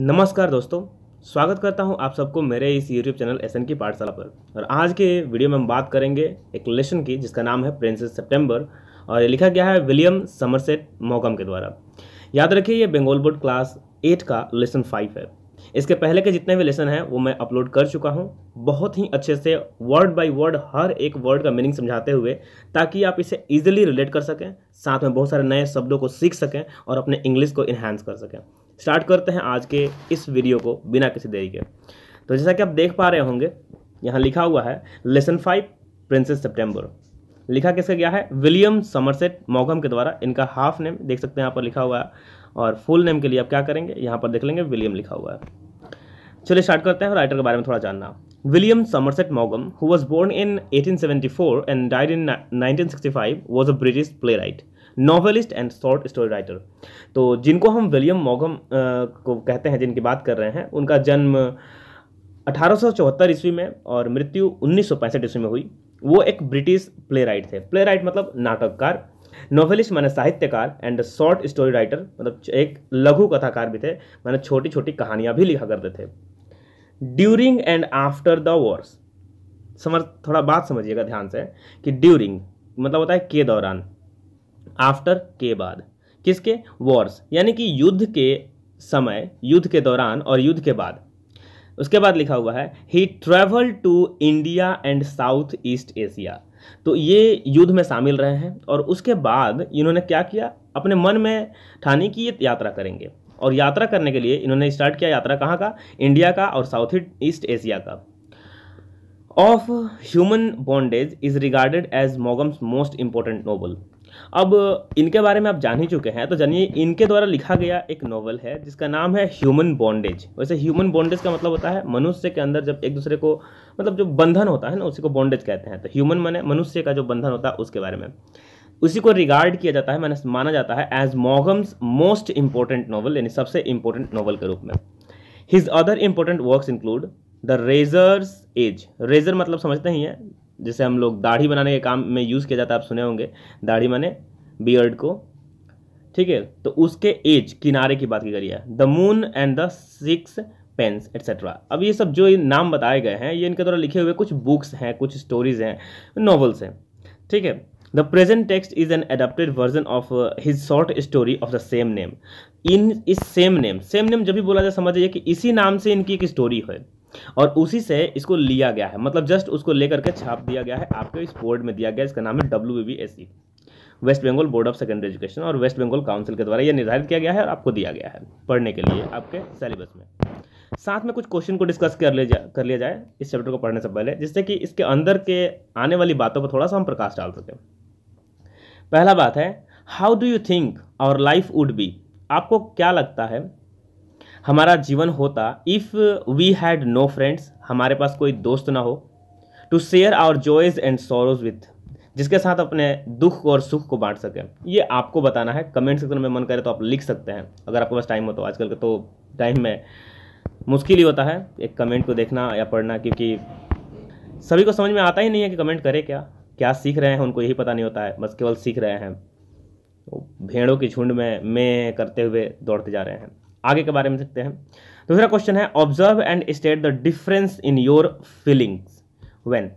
नमस्कार दोस्तों स्वागत करता हूं आप सबको मेरे इस यूट्यूब चैनल एस की पाठशाला पर और आज के वीडियो में हम बात करेंगे एक लेसन की जिसका नाम है प्रिंसेस सितंबर और ये लिखा गया है विलियम समरसेट मोगम के द्वारा याद रखिए ये बेंगोल बोर्ड क्लास एट का लेसन फाइव है इसके पहले के जितने भी लेसन हैं वो मैं अपलोड कर चुका हूँ बहुत ही अच्छे से वर्ड बाई वर्ड हर एक वर्ड का मीनिंग समझाते हुए ताकि आप इसे ईजिली रिलेट कर सकें साथ में बहुत सारे नए शब्दों को सीख सकें और अपने इंग्लिश को इन्हांस कर सकें स्टार्ट करते हैं आज के इस वीडियो को बिना किसी देरी के तो जैसा कि आप देख पा रहे होंगे यहाँ लिखा हुआ है लेसन फाइव प्रिंसेस सितंबर लिखा कैसे गया है विलियम समरसेट मौगम के द्वारा इनका हाफ नेम देख सकते हैं यहाँ पर लिखा हुआ है और फुल नेम के लिए आप क्या करेंगे यहाँ पर देख लेंगे विलियम लिखा हुआ है चलिए स्टार्ट करते हैं राइटर के बारे में थोड़ा जानना विलियम समरसेट मौगम who was born in 1874 and died in 1965 was a British playwright novelist and short story writer तो जिनको हम विलियम मोगम को कहते हैं जिनकी बात कर रहे हैं उनका जन्म अठारह ईस्वी में और मृत्यु उन्नीस ईस्वी में हुई वो एक ब्रिटिश प्ले राइट थे प्ले राइट मतलब नाटककार नॉवेलिस्ट माने साहित्यकार एंड शॉर्ट स्टोरी राइटर मतलब एक लघु कथाकार भी थे माने छोटी छोटी कहानियाँ भी लिखा करते थे during and after the wars समझ थोड़ा बात समझिएगा ध्यान से कि ड्यूरिंग मतलब होता है के दौरान आफ्टर के बाद किसके वॉर्स यानी कि युद्ध के समय युद्ध के दौरान और युद्ध के बाद उसके बाद लिखा हुआ है he travel to India and south east Asia तो ये युद्ध में शामिल रहे हैं और उसके बाद इन्होंने क्या किया अपने मन में ठाने की ये यात्रा करेंगे और यात्रा करने के लिए इन्होंने स्टार्ट किया यात्रा कहाँ का इंडिया का और साउथ ईस्ट एशिया का of human bondage is regarded as Maugham's most important novel अब इनके बारे में आप जान ही चुके हैं तो जानिए इनके द्वारा लिखा गया एक नॉवल है जिसका नाम है ह्यूमन बॉन्डेज वैसे ह्यूमन बॉन्डेज का मतलब होता है मनुष्य के अंदर जब एक दूसरे को मतलब जो बंधन होता है ना उसी को बॉन्डेज कहते हैं तो ह्यूमन मैंने मनुष्य का जो बंधन होता है उसके बारे में उसी को रिगार्ड किया जाता है मैंने माना जाता है as Maugham's most important novel यानी सबसे इंपॉर्टेंट नॉवल के रूप में his other important works include the razor's edge razor मतलब समझते ही हैं जिसे हम लोग दाढ़ी बनाने के काम में यूज़ किया जाता है आप सुने होंगे दाढ़ी माने बियर्ड को ठीक है तो उसके एज किनारे की बात की करिए the moon and the sixpence etcetera अब ये सब जो ये नाम बताए गए हैं ये इनके द्वारा लिखे हुए कुछ बुक्स हैं कुछ स्टोरीज हैं नॉवल्स हैं ठीक है the present text is an adapted version of his short story of the same name in इस सेम नेम सेम नेम जब भी बोला जाए समझ जाइए कि इसी नाम से इनकी एक स्टोरी है और उसी से इसको लिया गया है मतलब जस्ट उसको लेकर के छाप दिया गया है आपके इस बोर्ड में दिया गया इसका नाम है W west Bengal board of secondary education और वेस्ट बंगाल काउंसिल के द्वारा यह निर्धारित किया गया है और आपको दिया गया है पढ़ने के लिए आपके सिलेबस में साथ में कुछ क्वेश्चन को डिस्कस कर ले जा कर लिया जाए इस चैप्टर को पढ़ने से पहले जिससे कि इसके अंदर के आने वाली बातों पर थोड़ा सा हम प्रकाश डाल सकें पहला बात है how do you think our life would be आपको क्या लगता है हमारा जीवन होता if we had no friends हमारे पास कोई दोस्त ना हो to share our joys and sorrows with जिसके साथ अपने दुख और सुख को बांट सकें ये आपको बताना है कमेंट सेक्शन में मन करे तो आप लिख सकते हैं अगर आपके पास टाइम हो तो आजकल का तो टाइम में मुश्किल ही होता है एक कमेंट को देखना या पढ़ना क्योंकि सभी को समझ में आता ही नहीं है कि कमेंट करे क्या क्या सीख रहे हैं उनको यही पता नहीं होता है बस केवल सीख रहे हैं भेड़ों के झुंड में मैं करते हुए दौड़ते जा रहे हैं आगे के बारे में सीखते हैं दूसरा क्वेश्चन है observe and state the difference in your feelings when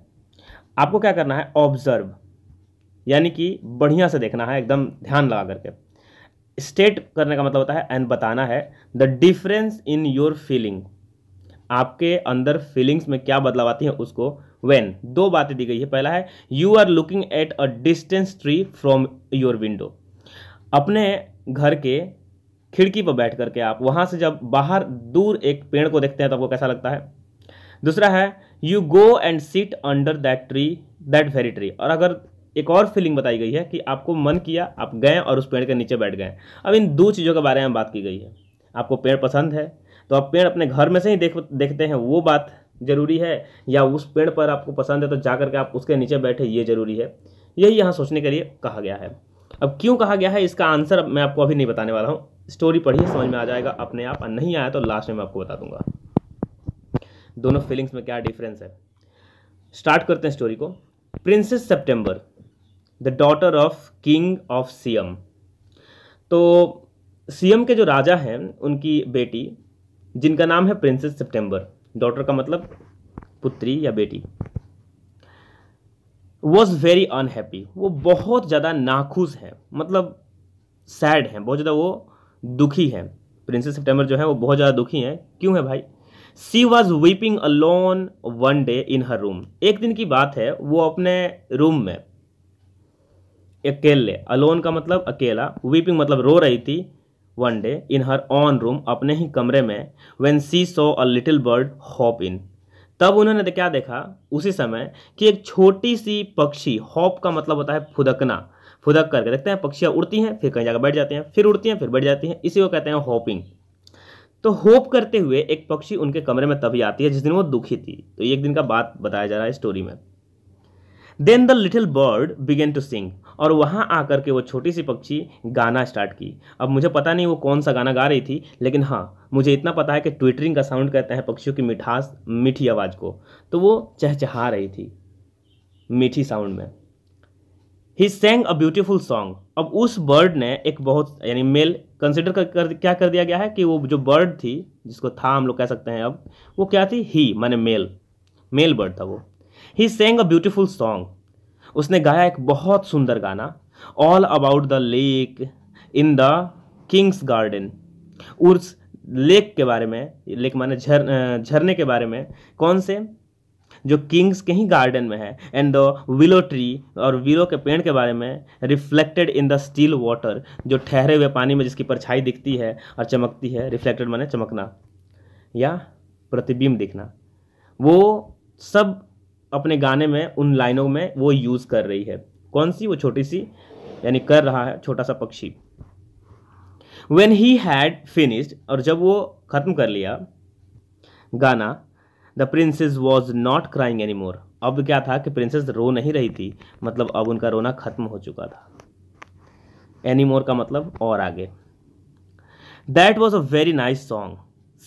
आपको क्या करना है ऑब्जर्व यानी कि बढ़िया से देखना है एकदम ध्यान लगा करके स्टेट करने का मतलब होता है एंड बताना है the difference in your feeling आपके अंदर फीलिंग्स में क्या बदलाव आती है उसको वेन दो बातें दी गई है पहला है you are looking at a distance tree from your window अपने घर के खिड़की पर बैठ करके आप वहाँ से जब बाहर दूर एक पेड़ को देखते हैं तो आपको कैसा लगता है दूसरा है you go and sit under that tree that very tree और अगर एक और फीलिंग बताई गई है कि आपको मन किया आप गए और उस पेड़ के नीचे बैठ गए अब इन दो चीज़ों के बारे में बात की गई है आपको पेड़ पसंद है तो आप पेड़ अपने घर में से ही देख देखते हैं वो बात ज़रूरी है या उस पेड़ पर आपको पसंद है तो जा करके आप उसके नीचे बैठे ये ज़रूरी है यही यहाँ सोचने के लिए कहा गया है अब क्यों कहा गया है इसका आंसर मैं आपको अभी नहीं बताने वाला हूँ स्टोरी पढ़िए समझ में आ जाएगा अपने आप नहीं आया तो लास्ट में मैं आपको बता दूंगा दोनों फीलिंग्स में क्या डिफरेंस है स्टार्ट करते हैं स्टोरी को princess September the daughter of king of Siam तो सीएम के जो राजा हैं उनकी बेटी जिनका नाम है प्रिंसेस सेप्टेम्बर डॉटर का मतलब पुत्री या बेटी वॉज वेरी अनहैप्पी वो बहुत ज़्यादा नाखुश है मतलब सैड है बहुत ज़्यादा वो दुखी है प्रिंसेस सितंबर जो है वो बहुत ज़्यादा दुखी है क्यों है भाई she was weeping alone one day in her room एक दिन की बात है वो अपने रूम में अकेले अलोन का मतलब अकेला वीपिंग मतलब रो रही थी one day in her own room अपने ही कमरे में when she saw a little bird hop in तब उन्होंने तो क्या देखा उसी समय कि एक छोटी सी पक्षी हॉप का मतलब होता है फुदकना फुदक करके देखते हैं पक्षियाँ उड़ती हैं फिर कहीं जाकर बैठ जाती हैं फिर उड़ती हैं फिर बैठ जाती हैं इसी को कहते हैं हॉपिंग तो होप करते हुए एक पक्षी उनके कमरे में तभी आती है जिस दिन वो दुखी थी तो एक दिन का बात बताया जा रहा है स्टोरी में then the little bird began to sing और वहाँ आकर के वो छोटी सी पक्षी गाना स्टार्ट की अब मुझे पता नहीं वो कौन सा गाना गा रही थी लेकिन हाँ मुझे इतना पता है कि ट्विटरिंग का साउंड कहते हैं पक्षियों की मिठास मीठी आवाज़ को तो वो चहचहा रही थी मीठी साउंड में ही सेंग अ ब्यूटीफुल सॉन्ग अब उस बर्ड ने एक बहुत यानी मेल कंसिडर कर, कर क्या कर दिया गया है कि वो जो बर्ड थी जिसको था हम लोग कह सकते हैं अब वो क्या थी ही माने मेल मेल बर्ड था वो ही सेंग अ ब्यूटीफुल सॉन्ग उसने गाया एक बहुत सुंदर गाना all about the lake in the king's garden उर्स लेक के बारे में लेक माने झर झरने के बारे में कौन से जो किंग्स के ही गार्डन में है एंड द विलो ट्री और विलो के पेड़ के बारे में reflected in the still water जो ठहरे हुए पानी में जिसकी परछाई दिखती है और चमकती है रिफ्लेक्टेड माने चमकना या प्रतिबिंब दिखना वो सब अपने गाने में उन लाइनों में वो यूज़ कर रही है कौन सी वो छोटी सी यानी कर रहा है छोटा सा पक्षी वेन ही हैड फिनिश्ड और जब वो ख़त्म कर लिया गाना the princess was not crying any more अब क्या था कि प्रिंसेस रो नहीं रही थी मतलब अब उनका रोना ख़त्म हो चुका था एनी मोर का मतलब और आगे that was a very nice song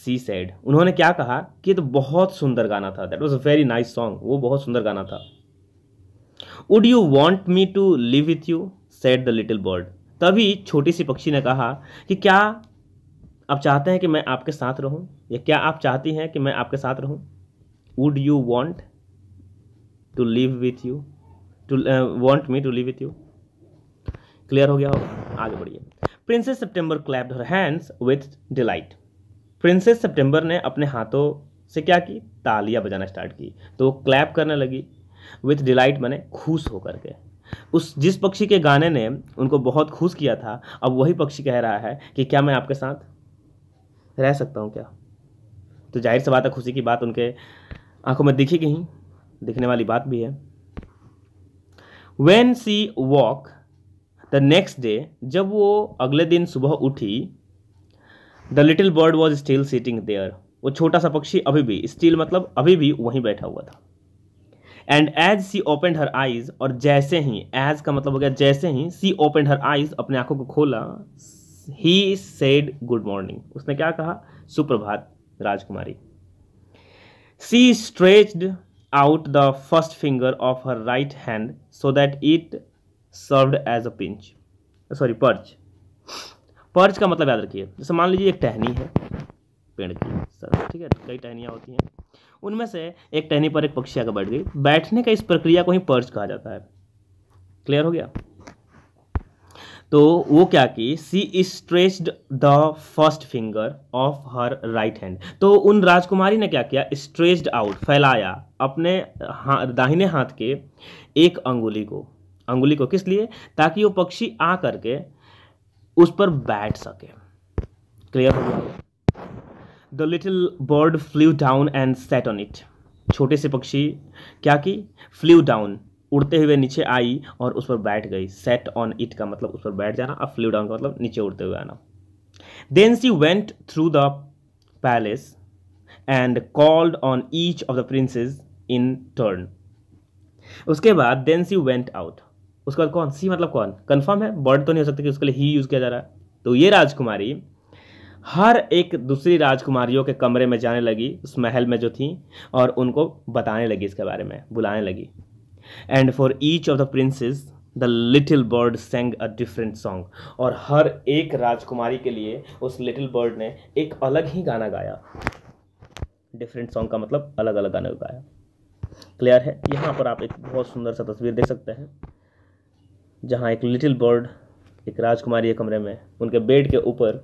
she said उन्होंने क्या कहा कि ये तो बहुत सुंदर गाना था that was a very nice song वो बहुत सुंदर गाना था would you want me to live with you said the little bird तभी छोटी सी पक्षी ने कहा कि क्या आप चाहते हैं कि मैं आपके साथ रहूं या क्या आप चाहती हैं कि मैं आपके साथ रहूं would you want to live with you to want me to live with you clear हो गया होगा आगे बढ़िए princess September clapped her hands with delight princess सितंबर ने अपने हाथों से क्या की तालियां बजाना स्टार्ट की तो वो क्लैप करने लगी विथ डिलाइट मैंने खुश होकर के उस जिस पक्षी के गाने ने उनको बहुत खुश किया था अब वही पक्षी कह रहा है कि क्या मैं आपके साथ रह सकता हूँ क्या तो जाहिर सी बात है खुशी की बात उनके आंखों में दिखी कहीं दिखने वाली बात भी है when she woke the next day जब वो अगले दिन सुबह उठी the little bird was still sitting there वो छोटा सा पक्षी अभी भी स्टिल मतलब अभी भी वहीं बैठा हुआ था and as she opened her eyes और जैसे ही एज का मतलब हो गया जैसे ही सी ओपन हर आइज अपने आंखों को खोला ही सेड गुड मॉर्निंग उसने क्या कहा सुप्रभात राजकुमारी she stretched out the first finger of her right hand so that it served as a pinch sorry perch perch का मतलब याद रखिए जैसे मान लीजिए एक टहनी है पेड़ की सर ठीक है कई टहनियाँ होती हैं उनमें से एक टहनी पर एक पक्षी आकर बैठ गई बैठने का इस प्रक्रिया को ही पर्च कहा जाता है क्लियर हो गया तो वो क्या की she stretch the first finger of her right hand तो उन राजकुमारी ने क्या किया स्ट्रेच आउट फैलाया अपने हा, दाहिने हाथ के एक अंगुली को अंगुली को किस लिए ताकि वो पक्षी आ करके उस पर बैठ सके क्लियर हो गया the little bird flew down and sat on it छोटे से पक्षी क्या की फ्लू डाउन उड़ते हुए नीचे आई और उस पर बैठ गई सेट ऑन इट का मतलब उस पर बैठ जाना और फ्लू डाउन का मतलब नीचे उड़ते हुए आना then she went through the palace and called on each of the princesses in turn उसके बाद देन सी वेंट आउट उसके बाद कौन सी मतलब कौन कन्फर्म है बर्ड तो नहीं हो सकता कि उसके लिए ही यूज़ किया जा रहा है तो ये राजकुमारी हर एक दूसरी राजकुमारियों के कमरे में जाने लगी उस महल में जो थी और उनको बताने लगी इसके बारे में बुलाने लगी and for each of the princesses the little bird sang a different song और हर एक राजकुमारी के लिए उस लिटिल बर्ड ने एक अलग ही गाना गाया डिफरेंट सॉन्ग का मतलब अलग अलग गाना गाया क्लियर है यहाँ पर आप एक बहुत सुंदर सा तस्वीर देख सकते हैं जहाँ एक लिटिल बर्ड एक राजकुमारी के कमरे में उनके बेड के ऊपर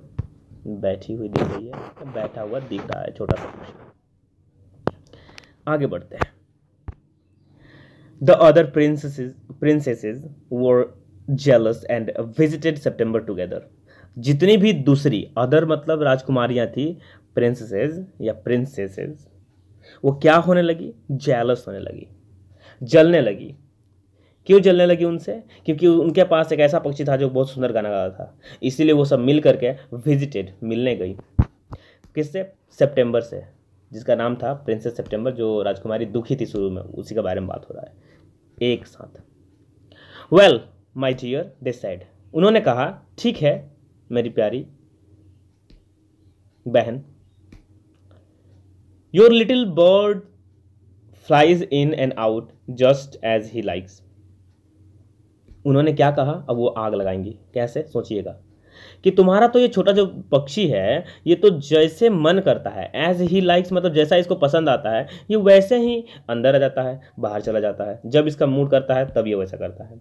बैठी हुई दिख रही है बैठा हुआ दिख रहा है छोटा सा आगे बढ़ते हैं the other princesses princesses were jealous and visited September together जितनी भी दूसरी अदर मतलब राजकुमारियाँ थी प्रिंसेसेज या प्रिंसेसेज वो क्या होने लगी जेलस होने लगी जलने लगी क्यों जलने लगी उनसे क्योंकि उनके पास एक ऐसा पक्षी था जो बहुत सुंदर गाना गाता था इसीलिए वो सब मिल करके विजिटेड मिलने गई किससे सेप्टेम्बर से जिसका नाम था प्रिंसेस सेप्टेम्बर जो राजकुमारी दुखी थी शुरू में उसी के बारे में बात हो रहा है एक साथ well my dear they said उन्होंने कहा ठीक है मेरी प्यारी बहन your little bird flies in and out just as he likes उन्होंने क्या कहा अब वो आग लगाएंगी कैसे सोचिएगा कि तुम्हारा तो ये छोटा जो पक्षी है ये तो जैसे मन करता है एज ही लाइक्स मतलब जैसा इसको पसंद आता है ये वैसे ही अंदर आ जाता है बाहर चला जाता है जब इसका मूड करता है तब ये वैसा करता है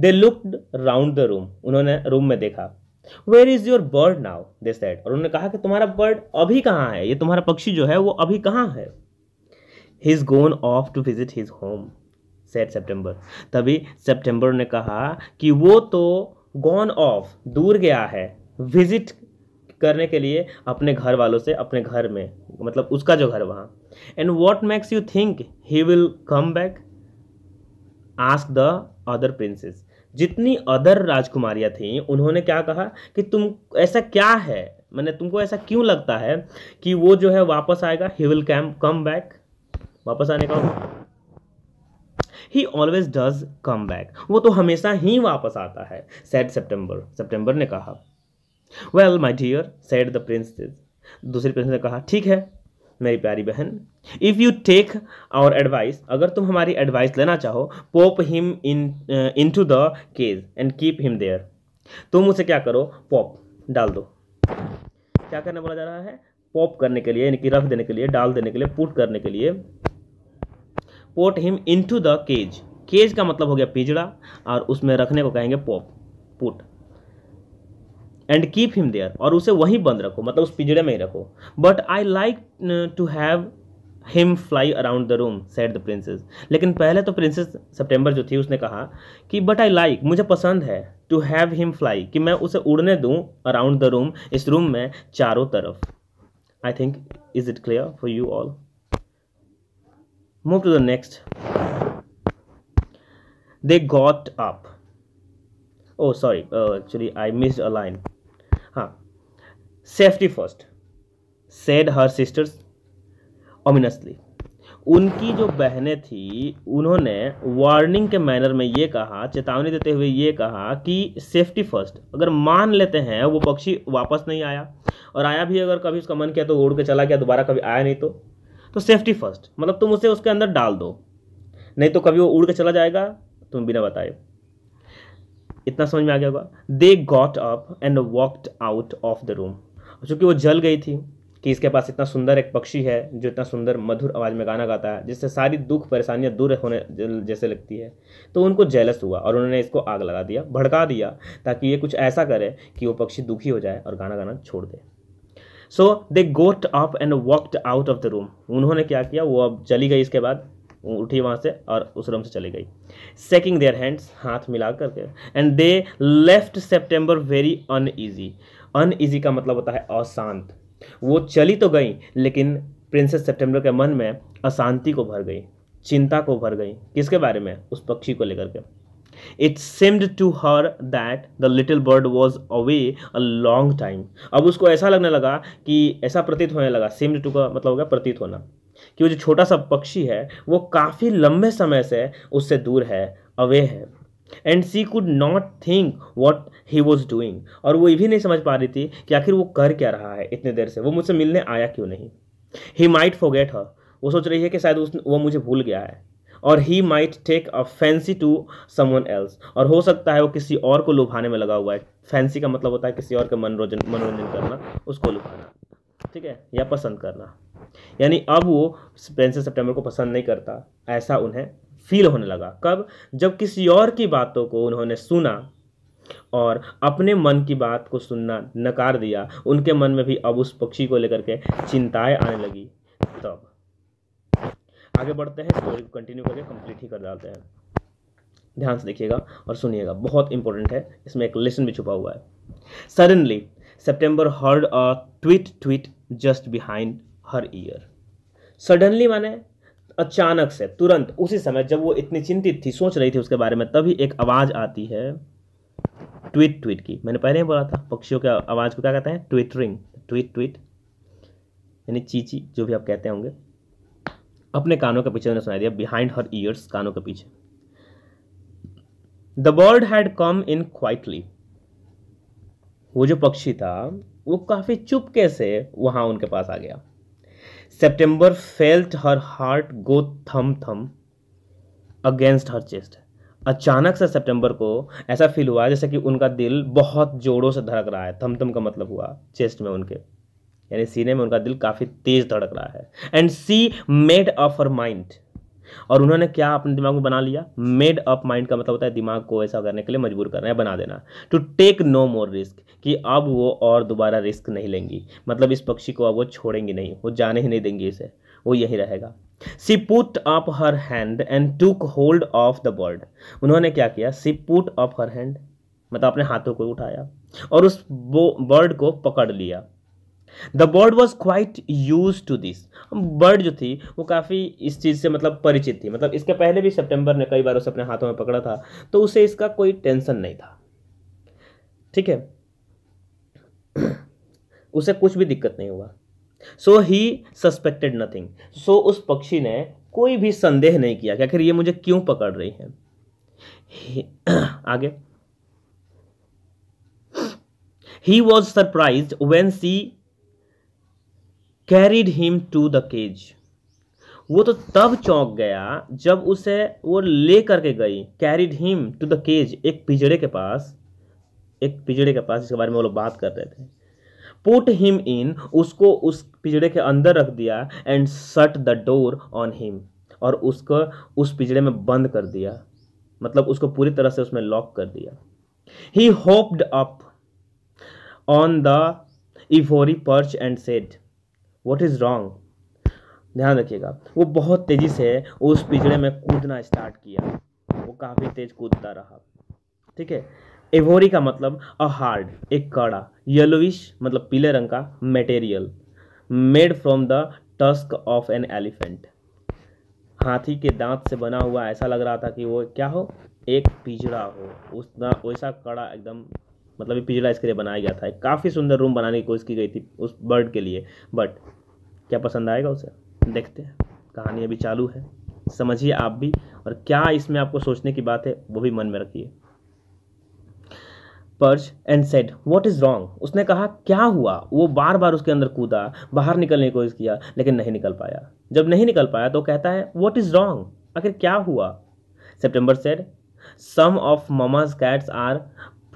they looked round the room उन्होंने रूम में देखा where is your bird now they said और उन्होंने कहा कि तुम्हारा बर्ड अभी कहाँ है ये तुम्हारा पक्षी जो है वो अभी कहाँ है he is gone off to visit his home said September तभी सेप्टेम्बर ने कहा कि वो तो गॉन ऑफ दूर गया है विजिट करने के लिए अपने घर वालों से अपने घर में मतलब उसका जो घर वहाँ and what makes you think he will come back asked the other princesses जितनी अदर राजकुमारियाँ थीं उन्होंने क्या कहा कि तुम ऐसा क्या है मैंने तुमको ऐसा क्यों लगता है कि वो जो है वापस आएगा he will came come back वापस आने का he always does come back वो तो हमेशा ही वापस आता है सैड सेप्टेम्बर सेप्टेम्बर ने कहा well my dear said the princess दूसरी प्रिंस ने कहा ठीक है मेरी प्यारी बहन if you take our advice अगर तुम हमारी एडवाइस लेना चाहो pop him in in to the cage and keep him there तुम उसे क्या करो पॉप डाल दो क्या करने बोला जा रहा है पॉप करने के लिए यानी कि रख देने के लिए डाल देने के लिए पुट करने के लिए pop him in to the cage cage का मतलब हो गया पिजड़ा और उसमें रखने को कहेंगे pop put and keep him there और उसे वहीं बंद रखो मतलब उस पिजड़े में ही रखो but I like to have him fly around the room said the princess लेकिन पहले तो प्रिंसेस सेप्टेम्बर जो थी उसने कहा कि बट आई लाइक मुझे पसंद है टू हैव हिम फ्लाई कि मैं उसे उड़ने दूँ अराउंड द रूम इस रूम में चारों तरफ I think is it clear for you all move to the next they got up oh sorry uh, actually i missed a line huh safety first said her sisters ominously उनकी जो बहनें थी उन्होंने warning के manner में ये कहा चेतावनी देते हुए ये कहा कि सेफ्टी फर्स्ट अगर मान लेते हैं वो पक्षी वापस नहीं आया और आया भी अगर कभी उसका मन किया तो उड़ के चला गया दोबारा कभी आया नहीं तो तो सेफ्टी फर्स्ट मतलब तुम उसे उसके अंदर डाल दो नहीं तो कभी वो उड़ के चला जाएगा तुम बिना बताए इतना समझ में आ गया होगा they got up and walked out of the room चूंकि वो जल गई थी कि इसके पास इतना सुंदर एक पक्षी है जो इतना सुंदर मधुर आवाज़ में गाना गाता है जिससे सारी दुख परेशानियां दूर होने जैसे लगती है तो उनको जेलस हुआ और उन्होंने इसको आग लगा दिया भड़का दिया ताकि ये कुछ ऐसा करे कि वो पक्षी दुखी हो जाए और गाना गाना छोड़ दे so they got up and walked out of the room उन्होंने क्या किया वो अब चली गई इसके बाद उठी वहाँ से और उस रूम से चली गई सेकिंग देयर हैंड्स हाथ मिला करके and they left September very uneasy uneasy का मतलब होता है अशांत वो चली तो गई लेकिन प्रिंसेस सेप्टेम्बर के मन में अशांति को भर गई चिंता को भर गई किसके बारे में उस पक्षी को लेकर के it seemed to her that the little bird was away a long time अब उसको ऐसा लगने लगा कि ऐसा प्रतीत होने लगा सेम्ड टू का मतलब गया प्रतीत होना कि वो जो छोटा सा पक्षी है वो काफ़ी लंबे समय से उससे दूर है अवे है and she could not think what he was doing और वो ये भी नहीं समझ पा रही थी कि आखिर वो कर क्या रहा है इतने देर से वो मुझसे मिलने आया क्यों नहीं ही माइट फोगेट हर वो सोच रही है कि शायद उस वो मुझे भूल गया है और he might take a fancy to someone else और हो सकता है वो किसी और को लुभाने में लगा हुआ है फैंसी का मतलब होता है किसी और का मनोरंजन मनोरंजन करना उसको लुभाना ठीक है या पसंद करना यानी अब वो पेंसिल सितंबर को पसंद नहीं करता ऐसा उन्हें फील होने लगा कब जब किसी और की बातों को उन्होंने सुना और अपने मन की बात को सुनना नकार दिया उनके मन में भी अब उस पक्षी को लेकर के चिंताएं आने लगी आगे बढ़ते हैं स्टोरी को कंटिन्यू करके कंप्लीट ही कर डालते हैं ध्यान से देखिएगा और सुनिएगा बहुत इंपॉर्टेंट है इसमें एक लेसन भी छुपा हुआ है suddenly September heard a tweet tweet just behind her ear suddenly माने अचानक से तुरंत उसी समय जब वो इतनी चिंतित थी सोच रही थी उसके बारे में तभी एक आवाज़ आती है ट्वीट ट्वीट की मैंने पहले ही बोला था पक्षियों के आवाज़ को क्या कहते हैं ट्विटरिंग ट्वीट ट्वीट यानी चीची जो भी आप कहते होंगे अपने कानों के पीछे उन्हें सुनाई दिया बिहाइंड हर ईयर्स कानों के पीछे the bird had come in quietly वो जो पक्षी था वो काफ़ी चुपके से वहां उनके पास आ गया September felt her heart go thump thump against her chest अचानक से सितंबर को ऐसा फील हुआ जैसे कि उनका दिल बहुत जोरों से धड़क रहा है थम थम का मतलब हुआ चेस्ट में उनके यानी सीने में उनका दिल काफ़ी तेज़ धड़क रहा है and she made up her mind और उन्होंने क्या अपने दिमाग में बना लिया मेड अप माइंड का मतलब होता है दिमाग को ऐसा करने के लिए मजबूर करना है बना देना to take no more risk कि अब वो और दोबारा रिस्क नहीं लेंगी मतलब इस पक्षी को अब वो छोड़ेंगी नहीं वो जाने ही नहीं देंगी इसे वो यही रहेगा she put up her hand and took hold of the bird उन्होंने क्या किया she put up her hand मतलब अपने हाथों को उठाया और उस बर्ड को पकड़ लिया the bird was quite used to this bird जो थी वो काफ़ी इस चीज़ से मतलब परिचित थी मतलब इसके पहले भी सितंबर ने कई बार उसे अपने हाथों में पकड़ा था तो उसे इसका कोई टेंशन नहीं था ठीक है उसे कुछ भी दिक्कत नहीं हुआ सो ही सस्पेक्टेड नथिंग सो उस पक्षी ने कोई भी संदेह नहीं किया कि आखिर ये मुझे क्यों पकड़ रही है आगे he was surprised when she carried him to the cage वो तो तब चौंक गया जब उसे वो ले करके गई carried him to the cage एक पिजड़े के पास एक पिजड़े के पास इसके बारे में वो लोग बात कर रहे थे पुट हिम इन उसको उस पिजड़े के अंदर रख दिया and shut the door on him और उसको उस पिजड़े में बंद कर दिया मतलब उसको पूरी तरह से उसमें लॉक कर दिया he hopped up on the ivory perch and said what is wrong ध्यान रखिएगा वो बहुत तेज़ी से उस पिंजड़े में कूदना स्टार्ट किया वो काफ़ी तेज़ कूदता रहा ठीक है एवोरी का मतलब अ हार्ड एक कड़ा येलोइश मतलब पीले रंग का material made from the tusk of an elephant हाथी के दांत से बना हुआ ऐसा लग रहा था कि वो क्या हो एक पिजड़ा हो उतना वैसा कड़ा एकदम मतलब ये पिजुलाइज लिए बनाया गया था काफ़ी सुंदर रूम बनाने की कोशिश की गई थी उस बर्ड के लिए बट क्या पसंद आएगा उसे देखते हैं कहानी अभी चालू है समझिए आप भी और क्या इसमें आपको सोचने की बात है वो भी मन में रखिए perch and said what is wrong उसने कहा क्या हुआ वो बार बार उसके अंदर कूदा बाहर निकलने की कोशिश किया लेकिन नहीं निकल पाया जब नहीं निकल पाया तो कहता है वॉट इज़ रॉन्ग आखिर क्या हुआ September said some of mama's cats are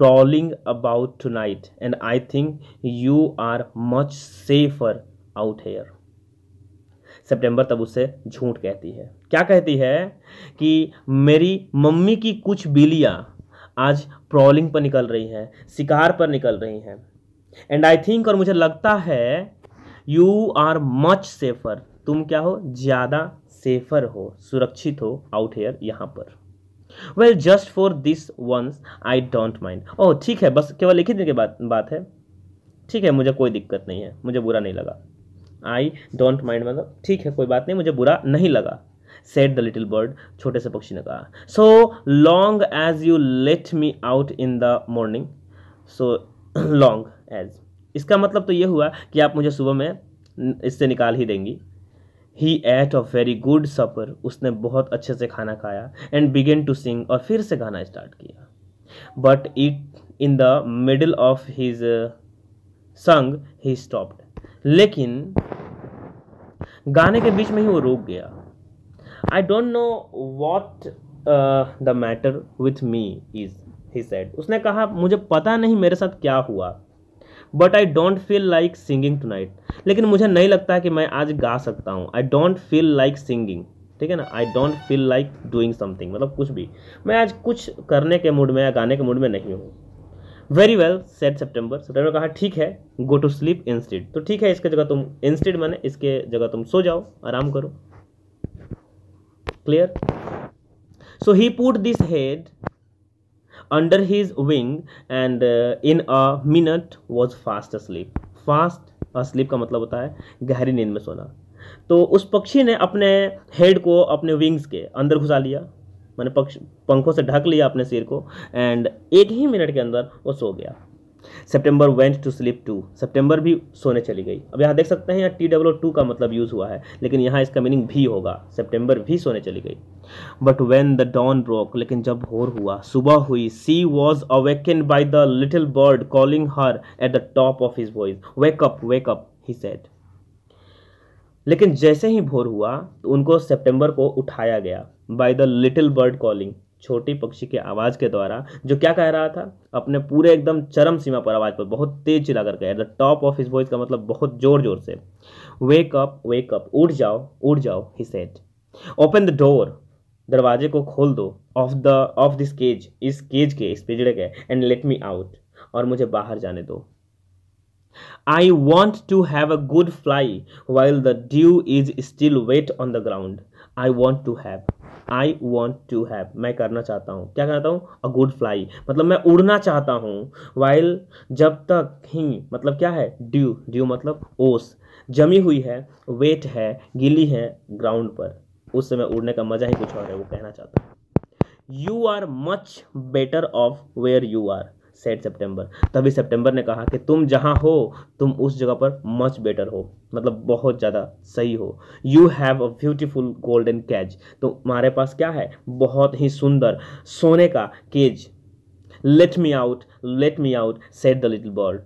prowling about tonight and i think you are much safer out here September तब उससे झूठ कहती है क्या कहती है कि मेरी मम्मी की कुछ बिलियाँ आज प्रॉलिंग पर निकल रही हैं शिकार पर निकल रही हैं एंड आई थिंक और मुझे लगता है यू आर मच सेफर तुम क्या हो ज़्यादा सेफर हो सुरक्षित हो आउट हेयर यहाँ पर well just for this once I don't mind ओह ठीक है बस केवल एक ही दिन की बात बात है ठीक है मुझे कोई दिक्कत नहीं है मुझे बुरा नहीं लगा आई डोंट माइंड मतलब ठीक है कोई बात नहीं मुझे बुरा नहीं लगा सेट द लिटिल बर्ड छोटे से पक्षी ने कहा so long as you let me out in the morning so long as इसका मतलब तो ये हुआ कि आप मुझे सुबह में इससे निकाल ही देंगी he ate a very good supper उसने बहुत अच्छे से खाना खाया एंड बिगेन टू सिंग और फिर से गाना स्टार्ट किया but it in the middle of his song he stopped लेकिन गाने के बीच में ही वो रुक गया I don't know what the matter with me is he said उसने कहा मुझे पता नहीं मेरे साथ क्या हुआ but I don't feel like singing too लेकिन मुझे नहीं लगता है कि मैं आज गा सकता हूँ I don't feel like singing ठीक है ना I don't feel like doing something मतलब कुछ भी मैं आज कुछ करने के मूड में या गाने के मूड में नहीं हूँ very well said September September कहा ठीक है गो टू स्लीप इंस्टीड तो ठीक है इसके जगह तुम इंस्टीड मैंने इसके जगह तुम सो जाओ आराम करो clear so he put this head under his wing and uh, in a minute was fast asleep fast asleep का मतलब होता है गहरी नींद में सोना तो उस पक्षी ने अपने हेड को अपने विंग्स के अंदर घुसा लिया मैंने पक्ष पंखों से ढक लिया अपने सिर को एंड एक ही मिनट के अंदर वो सो गया September went to sleep too September भी सोने चली गई अब यहाँ देख सकते हैं यहाँ टी डब्लो टू का मतलब यूज़ हुआ है लेकिन यहाँ इसका मीनिंग भी होगा सेप्टेम्बर भी सोने चली गई but when the dawn broke लेकिन जब भोर हुआ सुबह हुई she was awaken by the little bird calling her at the top of his voice wake up wake up he said लेकिन जैसे ही भोर हुआ तो उनको सेप्टेम्बर को उठाया गया by the little bird calling छोटी पक्षी के आवाज़ के द्वारा जो क्या कह रहा था अपने पूरे एकदम चरम सीमा पर आवाज़ पर बहुत तेज चिल्ला कर गया the top of his voice का मतलब बहुत ज़ोर ज़ोर से वेक अप वेक अप उठ जाओ उठ जाओ he said open the door दरवाजे को खोल दो of the of this cage इस केज के इस पिजड़े के एंड लेट मी आउट और मुझे बाहर जाने दो I want to have a good fly while the dew is still wet on the ground I want to have I want to have मैं करना चाहता हूँ क्या कहता हूँ अ गुड फ्लाई मतलब मैं उड़ना चाहता हूँ वाइल जब तक ही मतलब क्या है ड्यू ड्यू मतलब ओस जमी हुई है वेट है गिली है ग्राउंड पर उस समय उड़ने का मजा ही कुछ और है वो कहना चाहता हूँ you are much better off where you are said September तभी सेप्टेम्बर ने कहा कि तुम जहाँ हो तुम उस जगह पर मच बेटर हो मतलब बहुत ज़्यादा सही हो you have a beautiful golden cage तो हमारे पास क्या है बहुत ही सुंदर सोने का cage let me out let me out said the little bird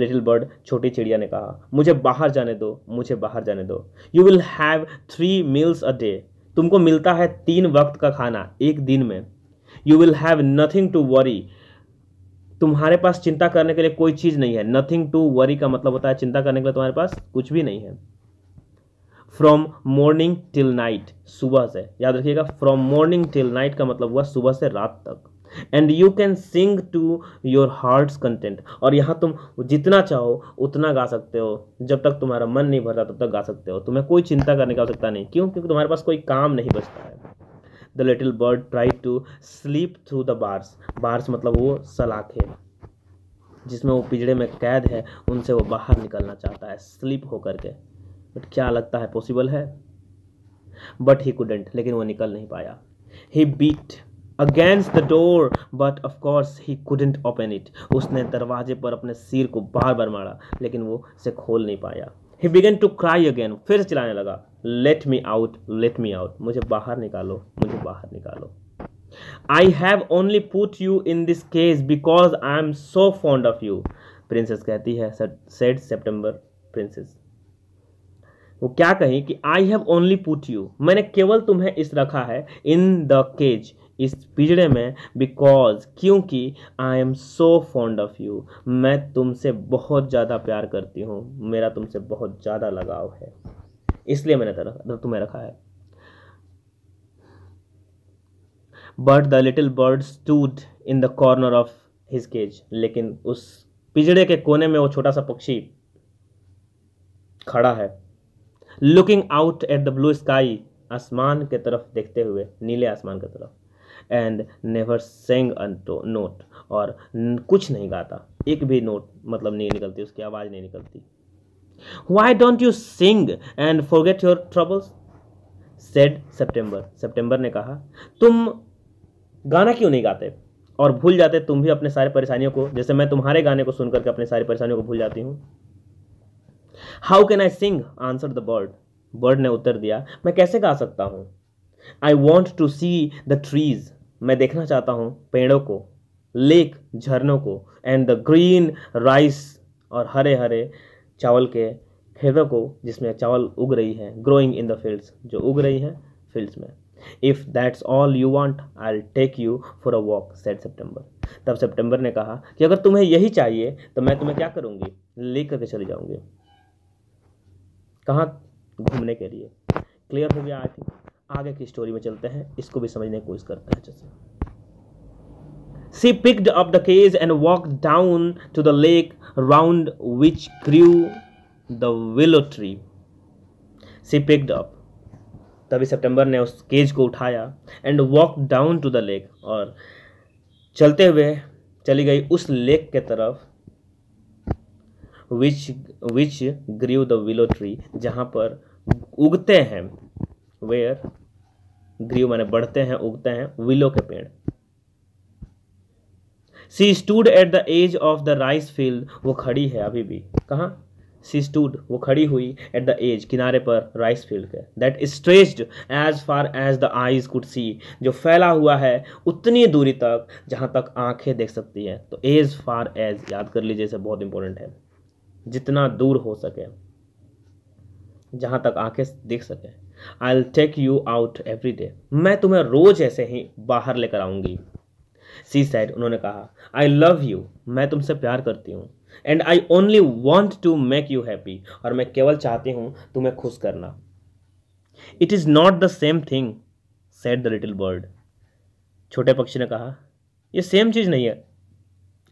little bird छोटी चिड़िया ने कहा मुझे बाहर जाने दो मुझे बाहर जाने दो you will have three meals a day तुमको मिलता है तीन वक्त का खाना एक दिन में you will have nothing to worry तुम्हारे पास चिंता करने के लिए कोई चीज़ नहीं है नथिंग टू वरी का मतलब होता है चिंता करने के लिए तुम्हारे पास कुछ भी नहीं है फ्रॉम मॉर्निंग टिल नाइट सुबह से याद रखिएगा फ्रॉम मॉर्निंग टिल नाइट का मतलब हुआ सुबह से रात तक and you can sing to your heart's content और यहाँ तुम जितना चाहो उतना गा सकते हो जब तक तुम्हारा मन नहीं भरता तब तक गा सकते हो तुम्हें कोई चिंता करने की आवश्यकता नहीं क्यों क्योंकि तुम्हारे पास कोई काम नहीं बचता है the little bird try to slip through the bars bars मतलब वो सलाखे जिसमें वो पिजड़े में कैद है उनसे वो बाहर निकलना चाहता है स्लीप होकर के बट क्या लगता है पॉसिबल है बट ही कुडेंट लेकिन वो निकल नहीं पाया he beat against the door but of course he couldn't open it उसने दरवाजे पर अपने सिर को बार बार मारा लेकिन वो उसे खोल नहीं पाया he began to cry again फिर चिल्लाने लगा let me out let me out मुझे बाहर निकालो मुझे बाहर निकालो I have only put you in this cage because I am so fond of you princess कहती है सेड सेप्टेम्बर प्रिंसेस वो क्या कहें कि I have only put you मैंने केवल तुम्हें इस रखा है इन द केज इस पिजड़े में बिकॉज क्योंकि I am so fond of you मैं तुमसे बहुत ज़्यादा प्यार करती हूँ मेरा तुमसे बहुत ज़्यादा लगाव है इसलिए मैंने तुम्हें रखा है but the little bird stood in the corner of his cage लेकिन उस पिजड़े के कोने में वो छोटा सा पक्षी खड़ा है looking out at the blue sky आसमान के तरफ देखते हुए नीले आसमान की तरफ एंड नेवर सेंग नोट और कुछ नहीं गाता एक भी नोट मतलब नहीं निकलती उसकी आवाज़ नहीं निकलती why don't you sing and forget your troubles said september september ने कहा तुम गाना क्यों नहीं गाते और भूल जाते तुम भी अपने सारे परेशानियों को जैसे मैं तुम्हारे गाने को सुनकर के अपने सारी परेशानियों को भूल जाती हूं how can I sing answer the bird bird ने उत्तर दिया मैं कैसे गा सकता हूं I want to see the trees मैं देखना चाहता हूं पेड़ों को लेक झरनों को एंड द ग्रीन राइस और हरे हरे चावल के खेतों को जिसमें चावल उग रही है ग्रोइंग इन द फील्ड्स जो उग रही है फील्ड्स में if that's all you want I take you for a walk said September तब सितंबर ने कहा कि अगर तुम्हें यही चाहिए तो मैं तुम्हें क्या करूँगी ले करके चले जाऊँगी कहाँ घूमने के लिए क्लियर हो गया आज आगे की स्टोरी में चलते हैं इसको भी समझने की कोशिश करते हैं जैसे She picked up the cage and walked down to the lake round which grew the willow tree. She picked up. तभी सितंबर ने उस केज को उठाया and walk down to the lake और चलते हुए चली गई उस लेक के तरफ which which grew the willow tree जहाँ पर उगते हैं वेयर ग्रीव माने बढ़ते हैं उगते हैं विलो के पेड़ she stood at the edge of the rice field वो खड़ी है अभी भी कहाँ सी स्टूड वो खड़ी हुई एट द एज किनारे पर राइस फील्ड के that stretched as far as the eyes could see जो फैला हुआ है उतनी दूरी तक जहाँ तक आंखें देख सकती हैं तो एज फार एज याद कर लीजिए इसे बहुत इंपॉर्टेंट है जितना दूर हो सके जहाँ तक आंखें देख सकें I will take you out every day मैं तुम्हें रोज़ ऐसे ही बाहर लेकर आऊँगी सी सैड उन्होंने कहा आई लव यू मैं तुमसे प्यार करती हूँ and I only want to make you happy और मैं केवल चाहती हूँ तुम्हें खुश करना it is not the same thing said the little bird छोटे पक्षी ने कहा ये सेम चीज़ नहीं है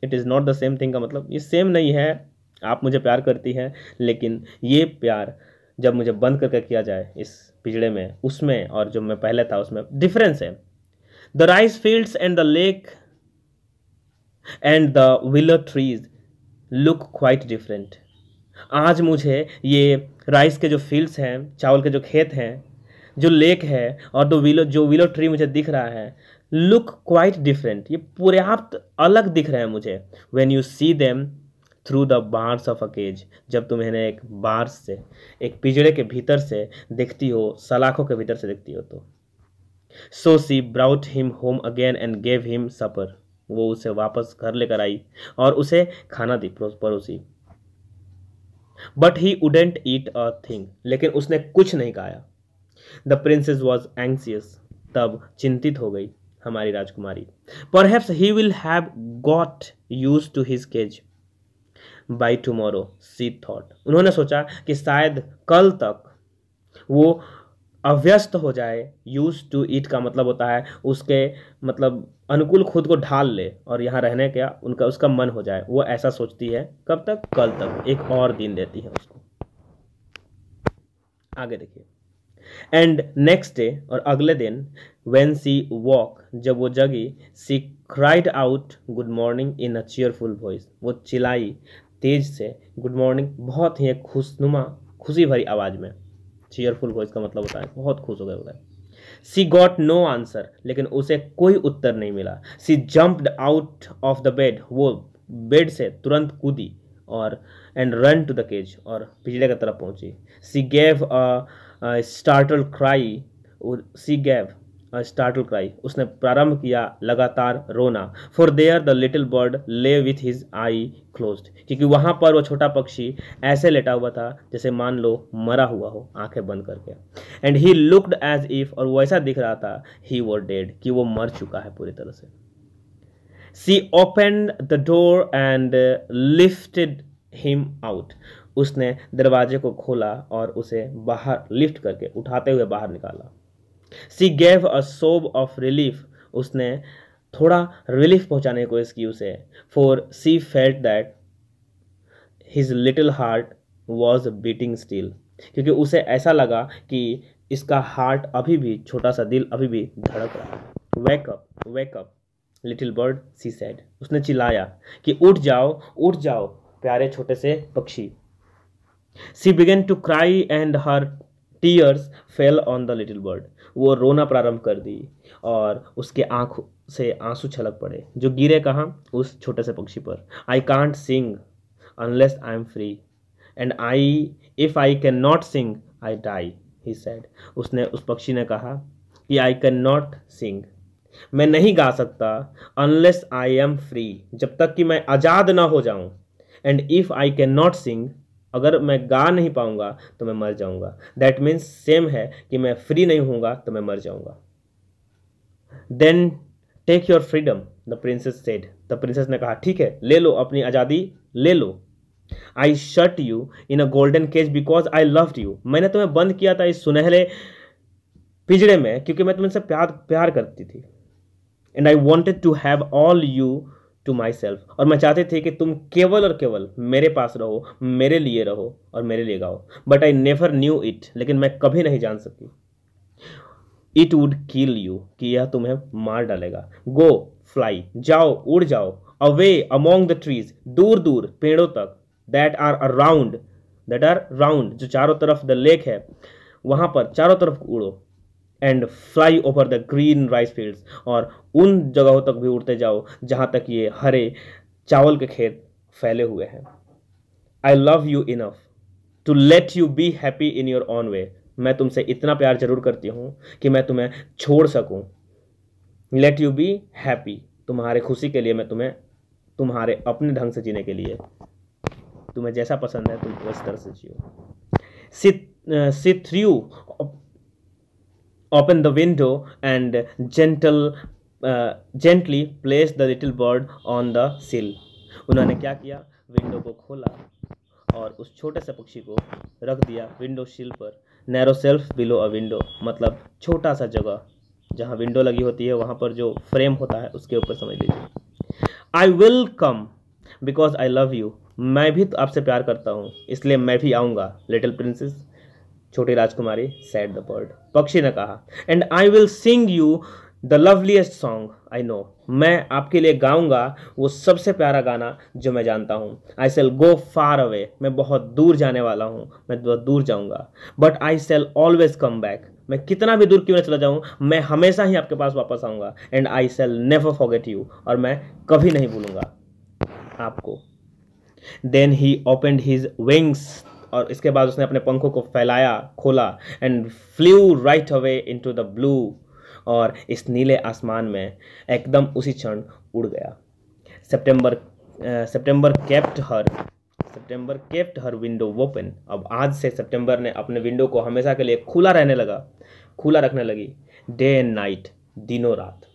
it is not the same thing का मतलब ये सेम नहीं है आप मुझे प्यार करती हैं लेकिन ये प्यार जब मुझे बंद करके किया जाए इस पिजड़े में उसमें और जो मैं पहले था उसमें डिफरेंस है the rice fields and the lake and the willow trees look quite different आज मुझे ये राइस के जो फील्ड्स हैं चावल के जो खेत हैं जो लेक है और दो विलो जो विलो ट्री मुझे दिख रहा है लुक क्वाइट डिफरेंट ये पर्याप्त अलग दिख रहे हैं मुझे when you see them through the bars of a cage जब तुम इन्हें एक बार्स से एक पिजड़े के भीतर से देखती हो सलाखों के भीतर से देखती हो तो so she brought him home again and gave him supper वो उसे वापस घर लेकर आई और उसे खाना दी पड़ोसी but he wouldn't eat a thing लेकिन उसने कुछ नहीं खाया द प्रिंसेस वॉज एंक्सियस तब चिंतित हो गई हमारी राजकुमारी पर perhaps he will have got used to his cage by tomorrow she thought उन्होंने सोचा कि शायद कल तक वो अव्यस्त हो जाए यूज टू ईट का मतलब होता है उसके मतलब अनुकूल खुद को ढाल ले और यहाँ रहने का उनका उसका मन हो जाए वो ऐसा सोचती है कब तक कल तक एक और दिन देती है उसको आगे देखिए एंड नेक्स्ट डे और अगले दिन वेन सी वॉक जब वो जगी she cried out good morning in a cheerful voice वो चिल्लाई तेज से गुड मॉर्निंग बहुत ही खुशनुमा खुशी भरी आवाज़ में चेयरफुल हो इसका मतलब होता है बहुत खुश हो गए होता सी गॉट नो आंसर लेकिन उसे कोई उत्तर नहीं मिला she jumped out of the bed वो बेड से तुरंत कूदी और and run to the cage और पिछले की तरफ पहुंची she gave startle cry she gave startle cry उसने प्रारंभ किया लगातार रोना for there the little bird lay with his eye closed क्योंकि वहाँ पर वो छोटा पक्षी ऐसे लेटा हुआ था जैसे मान लो मरा हुआ हो आंखें बंद करके and he looked as if और वैसा दिख रहा था ही वो डेड कि वो मर चुका है पूरी तरह से she open the door and lifted him out उसने दरवाजे को खोला और उसे बाहर लिफ्ट करके उठाते हुए बाहर निकाला सी गेव अ सोब ऑफ रिलीफ उसने थोड़ा रिलीफ पहुंचाने को इसकी उसे for she felt that his little heart was beating still क्योंकि उसे ऐसा लगा कि इसका हार्ट अभी भी छोटा सा दिल अभी भी धड़क रहा है wake up wake up little bird she said उसने चिल्लाया कि उठ जाओ उठ जाओ प्यारे छोटे से पक्षी she began to cry and her tears fell on the little bird वो रोना प्रारंभ कर दी और उसके आँख से आंसू छलक पड़े जो गिरे कहाँ उस छोटे से पक्षी पर I can't sing unless I am free and I if I can not sing I die he said उसने उस पक्षी ने कहा कि आई कैन नॉट सिंग मैं नहीं गा सकता अनलेस आई एम फ्री जब तक कि मैं आज़ाद ना हो जाऊं and if I can not sing अगर मैं गा नहीं पाऊंगा तो मैं मर जाऊंगा दैट मीन्स सेम है कि मैं फ्री नहीं हूँगा तो मैं मर जाऊंगा then take your freedom the princess said the princess ने कहा ठीक है ले लो अपनी आज़ादी ले लो I shut you in a golden cage because I love you मैंने तुम्हें बंद किया था इस सुनहरे पिजड़े में क्योंकि मैं तुमसे प्यार प्यार करती थी and I wanted to have all you to myself और मैं चाहते थे कि तुम केवल और केवल मेरे पास रहो मेरे लिए रहो और मेरे लिए गाओ but I never knew it लेकिन मैं कभी नहीं जान सकी इट वुड किल यू कि यह तुम्हें मार डालेगा गो फ्लाई जाओ उड़ जाओ अवे अमोंग द ट्रीज दूर दूर पेड़ों तक that are around that are round जो चारों तरफ द लेक है वहां पर चारों तरफ उड़ो and fly over the green rice fields और उन जगहों तक भी उड़ते जाओ जहाँ तक ये हरे चावल के खेत फैले हुए हैं I love you enough to let you be happy in your own way मैं तुमसे इतना प्यार जरूर करती हूँ कि मैं तुम्हें छोड़ सकूँ लेट यू बी हैप्पी तुम्हारे खुशी के लिए मैं तुम्हें तुम्हारे अपने ढंग से जीने के लिए तुम्हें जैसा पसंद है तुम उस तरह से जियो she threw uh, open the window and gentle uh, gently place the little bird on the sill उन्होंने क्या किया विंडो को खोला और उस छोटे से पक्षी को रख दिया विंडो शिल पर narrow shelf below a window मतलब छोटा सा जगह जहाँ विंडो लगी होती है वहाँ पर जो फ्रेम होता है उसके ऊपर समझ लीजिए I will come because I love you मैं भी तो आपसे प्यार करता हूँ इसलिए मैं भी आऊँगा लिटिल प्रिंसेस छोटी राजकुमारी सैड द बर्ड पक्षी ने कहा and I will sing you the loveliest song I know मैं आपके लिए गाऊंगा वो सबसे प्यारा गाना जो मैं जानता हूँ आई सेल गो फार अवे मैं बहुत दूर जाने वाला हूँ मैं बहुत दूर जाऊँगा but I shall always come back मैं कितना भी दूर क्यों ना चला जाऊँ मैं हमेशा ही आपके पास वापस आऊँगा and I shall never forget you और मैं कभी नहीं भूलूंगा आपको then he opened his wings और इसके बाद उसने अपने पंखों को फैलाया खोला and flew right away in the blue और इस नीले आसमान में एकदम उसी क्षण उड़ गया September September kept her September kept her window open अब आज से सितंबर ने अपने विंडो को हमेशा के लिए खुला रहने लगा खुला रखने लगी डे एंड नाइट दिनों रात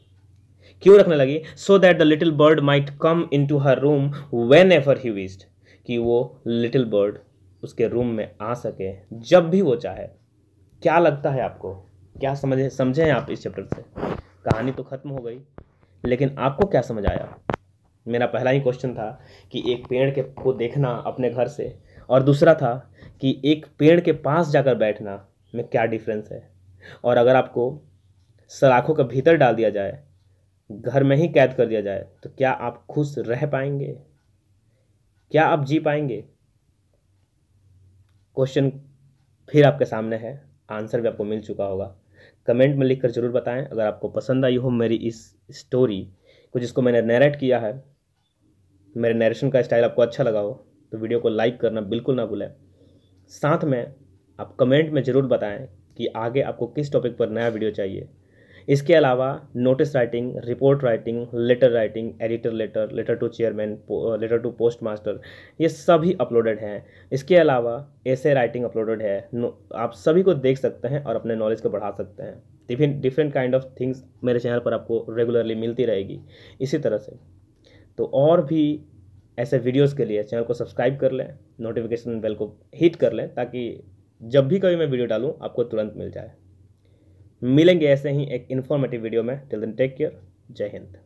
क्यों रखने लगी so that the little bird might come in to her room whenever he wished कि वो लिटिल बर्ड उसके रूम में आ सके जब भी वो चाहे क्या लगता है आपको क्या समझे समझें आप इस चैप्टर से कहानी तो ख़त्म हो गई लेकिन आपको क्या समझ आया मेरा पहला ही क्वेश्चन था कि एक पेड़ के को देखना अपने घर से और दूसरा था कि एक पेड़ के पास जाकर बैठना में क्या डिफरेंस है और अगर आपको सलाखों के भीतर डाल दिया जाए घर में ही कैद कर दिया जाए तो क्या आप खुश रह पाएंगे क्या आप जी पाएंगे क्वेश्चन फिर आपके सामने है आंसर भी आपको मिल चुका होगा कमेंट में लिख कर ज़रूर बताएं अगर आपको पसंद आई हो मेरी इस स्टोरी को जिसको मैंने नरेट किया है मेरे नरेशन का स्टाइल आपको अच्छा लगा हो तो वीडियो को लाइक करना बिल्कुल ना भूलें साथ में आप कमेंट में ज़रूर बताएं कि आगे आपको किस टॉपिक पर नया वीडियो चाहिए इसके अलावा notice writing report writing letter writing editor letter letter to chairman letter to postmaster ये सभी अपलोडेड हैं इसके अलावा ऐसे राइटिंग अपलोडेड है आप सभी को देख सकते हैं और अपने नॉलेज को बढ़ा सकते हैं डिफिन डिफरेंट काइंड ऑफ थिंग्स मेरे चैनल पर आपको रेगुलरली मिलती रहेगी इसी तरह से तो और भी ऐसे वीडियोस के लिए चैनल को सब्सक्राइब कर लें नोटिफिकेशन बेल को हिट कर लें ताकि जब भी कभी मैं वीडियो डालूँ आपको तुरंत मिल जाए मिलेंगे ऐसे ही एक इन्फॉर्मेटिव वीडियो में टिल देन टेक केयर जय हिंद